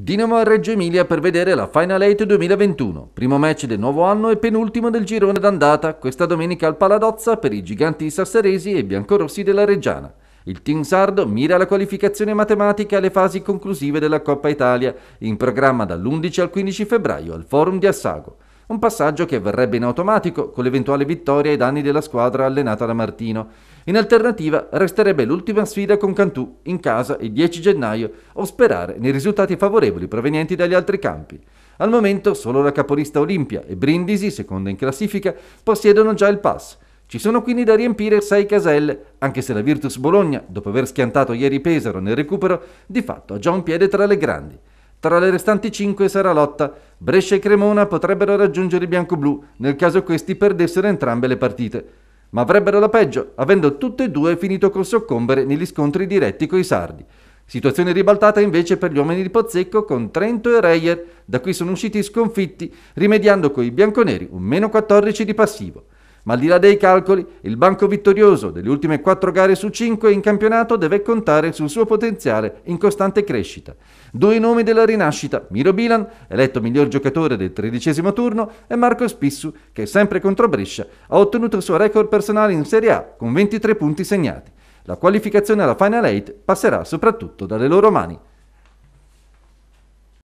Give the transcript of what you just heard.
Dinamo a Reggio Emilia per vedere la Final 8 2021, primo match del nuovo anno e penultimo del girone d'andata, questa domenica al Paladozza per i giganti sassaresi e biancorossi della Reggiana. Il team sardo mira la qualificazione matematica alle fasi conclusive della Coppa Italia, in programma dall'11 al 15 febbraio al Forum di Assago. Un passaggio che avverrebbe in automatico con l'eventuale vittoria ai danni della squadra allenata da Martino. In alternativa resterebbe l'ultima sfida con Cantù in casa il 10 gennaio o sperare nei risultati favorevoli provenienti dagli altri campi. Al momento solo la capolista Olimpia e Brindisi, seconda in classifica, possiedono già il pass. Ci sono quindi da riempire 6 caselle, anche se la Virtus Bologna, dopo aver schiantato ieri Pesaro nel recupero, di fatto ha già un piede tra le grandi. Tra le restanti 5 sarà lotta. Brescia e Cremona potrebbero raggiungere i bianco-blu nel caso questi perdessero entrambe le partite. Ma avrebbero la peggio, avendo tutte e due finito col soccombere negli scontri diretti coi sardi. Situazione ribaltata invece per gli uomini di Pozzecco con Trento e Reyer, da cui sono usciti sconfitti, rimediando coi bianconeri un meno 14 di passivo. Ma al di là dei calcoli, il banco vittorioso delle ultime 4 gare su 5 in campionato deve contare sul suo potenziale in costante crescita. Due nomi della rinascita, Miro Bilan, eletto miglior giocatore del tredicesimo turno, e Marco Spissu, che sempre contro Brescia ha ottenuto il suo record personale in Serie A con 23 punti segnati. La qualificazione alla Final Eight passerà soprattutto dalle loro mani.